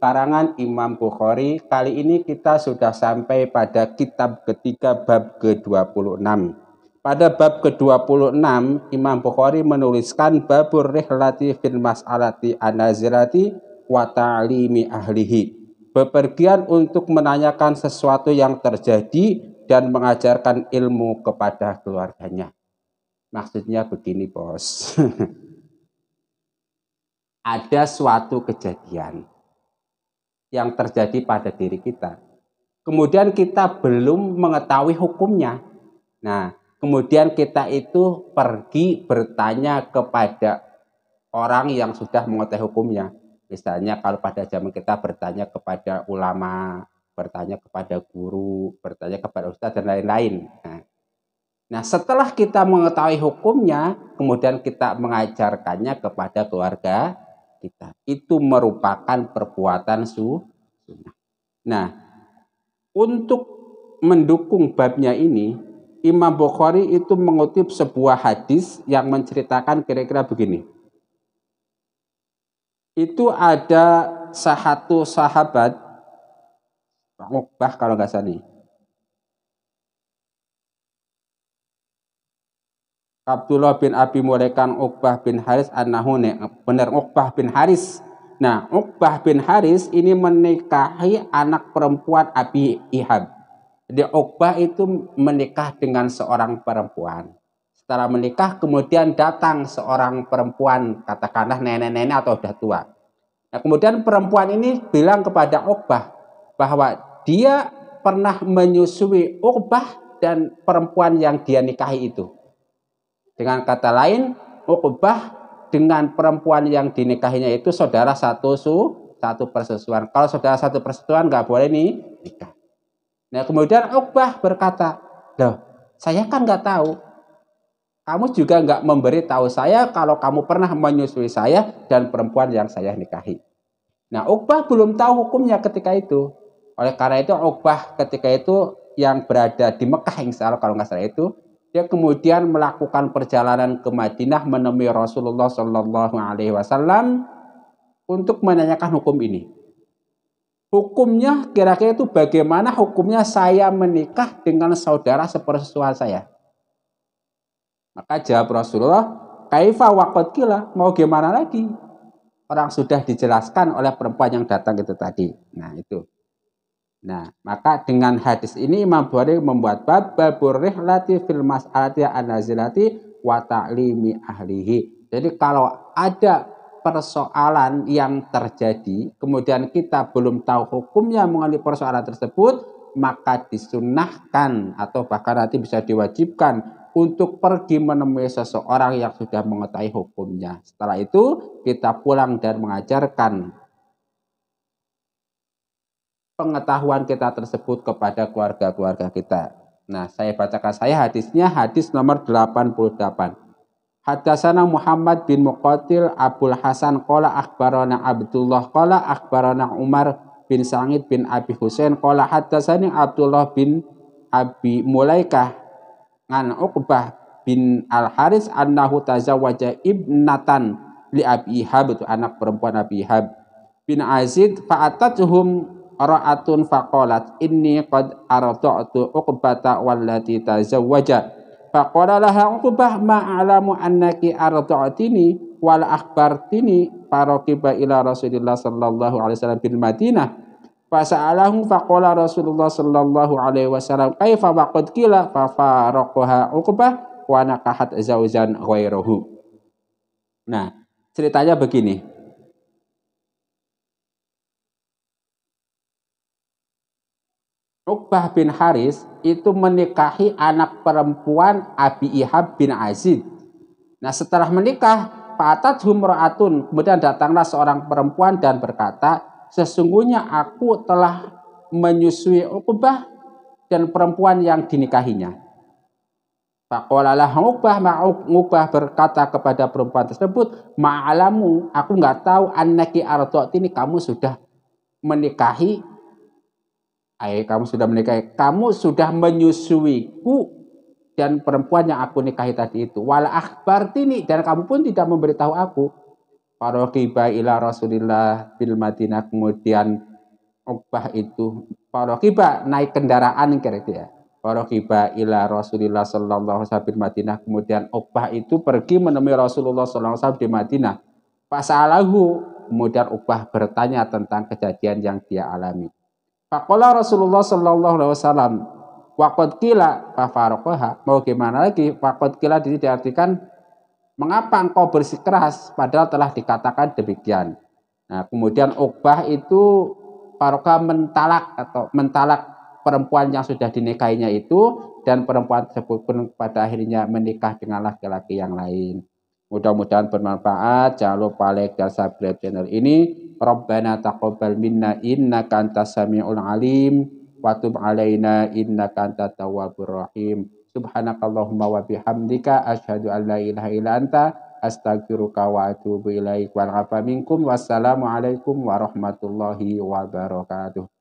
karangan Imam Bukhari. Kali ini kita sudah sampai pada kitab ketiga bab ke-26. Pada bab ke-26, Imam Bukhari menuliskan babur rihlati fil mas'alati anazirati wa ta'limi ahlihi. Bepergian untuk menanyakan sesuatu yang terjadi dan mengajarkan ilmu kepada keluarganya. Maksudnya begini, Bos. Ada suatu kejadian yang terjadi pada diri kita. Kemudian kita belum mengetahui hukumnya. Nah, kemudian kita itu pergi bertanya kepada orang yang sudah mengetahui hukumnya. Misalnya kalau pada zaman kita bertanya kepada ulama, bertanya kepada guru, bertanya kepada ustaz dan lain-lain. Nah, nah, setelah kita mengetahui hukumnya, kemudian kita mengajarkannya kepada keluarga kita. Itu merupakan perbuatan su Nah, untuk mendukung babnya ini, Imam Bukhari itu mengutip sebuah hadis yang menceritakan kira-kira begini. Itu ada satu sahabat, Uqbah kalau nggak salah nih, Abdullah bin Abi Mulaikan Uqbah bin Haris annahune benar Uqbah bin Haris nah Uqbah bin Haris ini menikahi anak perempuan Abi Ihab jadi Uqbah itu menikah dengan seorang perempuan setelah menikah kemudian datang seorang perempuan katakanlah nenek-nenek atau sudah tua nah kemudian perempuan ini bilang kepada Uqbah bahwa dia pernah menyusui Uqbah dan perempuan yang dia nikahi itu dengan kata lain, Uqbah dengan perempuan yang dinikahinya itu saudara satu su satu persesuan. Kalau saudara satu persesuan nggak boleh nih nikah. Nah kemudian Uqbah berkata, loh saya kan nggak tahu. Kamu juga nggak memberi tahu saya kalau kamu pernah menyusui saya dan perempuan yang saya nikahi. Nah Uqbah belum tahu hukumnya ketika itu. Oleh karena itu Uqbah ketika itu yang berada di Mekah insya Allah kalau nggak salah itu dia kemudian melakukan perjalanan ke Madinah menemui Rasulullah Shallallahu Alaihi Wasallam untuk menanyakan hukum ini. Hukumnya kira-kira itu bagaimana hukumnya saya menikah dengan saudara sepersuara saya? Maka jawab Rasulullah, kaifa wakot kila, mau gimana lagi? Orang sudah dijelaskan oleh perempuan yang datang itu tadi. Nah itu. Nah, maka dengan hadis ini Imam Bukhari membuat bab babur rihlati fil mas'alati anazilati wa ta'limi ahlihi. Jadi kalau ada persoalan yang terjadi, kemudian kita belum tahu hukumnya mengenai persoalan tersebut, maka disunahkan atau bahkan nanti bisa diwajibkan untuk pergi menemui seseorang yang sudah mengetahui hukumnya. Setelah itu kita pulang dan mengajarkan pengetahuan kita tersebut kepada keluarga-keluarga kita. Nah, saya bacakan saya hadisnya hadis nomor 88. Hadasana Muhammad bin Muqatil Abdul Hasan Qala Akbarana Abdullah Qala Akbarana Umar bin Sangit bin Abi Husain Qala Hadasani Abdullah bin Abi Mulaikah Ngan Uqbah bin Al Haris Annahu Tazawaja Ibnatan Li Abi Ihab Itu anak perempuan Abi Ihab Bin Azid Fa'atatuhum ra'atun faqalat inni qad arta'tu uqbata wallati tazawwaja faqala laha uqbah a'lamu annaki arta'tini wal akhbartini faraqiba ila rasulillah sallallahu alaihi wasallam bil madinah Fasa'alahu faqala Rasulullah sallallahu alaihi wasallam kaifa waqad qila fa faraqaha Uqbah wa nakahat zawjan ghairahu. Nah, ceritanya begini. Utbah bin Haris itu menikahi anak perempuan Abi Ihab bin Azid. Nah setelah menikah, Fatat humra'atun, kemudian datanglah seorang perempuan dan berkata, sesungguhnya aku telah menyusui Uqbah dan perempuan yang dinikahinya. Fakolalah Uqbah, Uqbah berkata kepada perempuan tersebut, ma'alamu, aku nggak tahu annaki ini kamu sudah menikahi Ayah kamu sudah menikahi, kamu sudah menyusuiku dan perempuan yang aku nikahi tadi itu. Wal akhbar tini dan kamu pun tidak memberitahu aku. Parokiba ila Rasulillah bil Madinah kemudian Ubah itu parokiba naik kendaraan kira-kira. Parokiba ya. ila Rasulillah sallallahu alaihi wasallam Madinah kemudian Ubah itu pergi menemui Rasulullah sallallahu alaihi wasallam di Madinah. Pasalahu kemudian Ubah bertanya tentang kejadian yang dia alami. Pakola Rasulullah Shallallahu Alaihi Wasallam wakot kila fafarokoha mau gimana lagi wakot kila ini diartikan mengapa engkau bersikeras padahal telah dikatakan demikian. Nah kemudian ukbah itu paroka mentalak atau mentalak perempuan yang sudah dinikahinya itu dan perempuan tersebut pun pada akhirnya menikah dengan laki-laki yang lain. Mudah-mudahan bermanfaat. Jangan lupa like dan subscribe channel ini. Rabbana taqabbal minna innaka antas samiul alim wa tub alaina innaka antat tawwabur rahim. Subhanakallahumma wa bihamdika asyhadu an la ilaha illa anta astaghfiruka wa atubu ilaik wal minkum wassalamu alaikum warahmatullahi wabarakatuh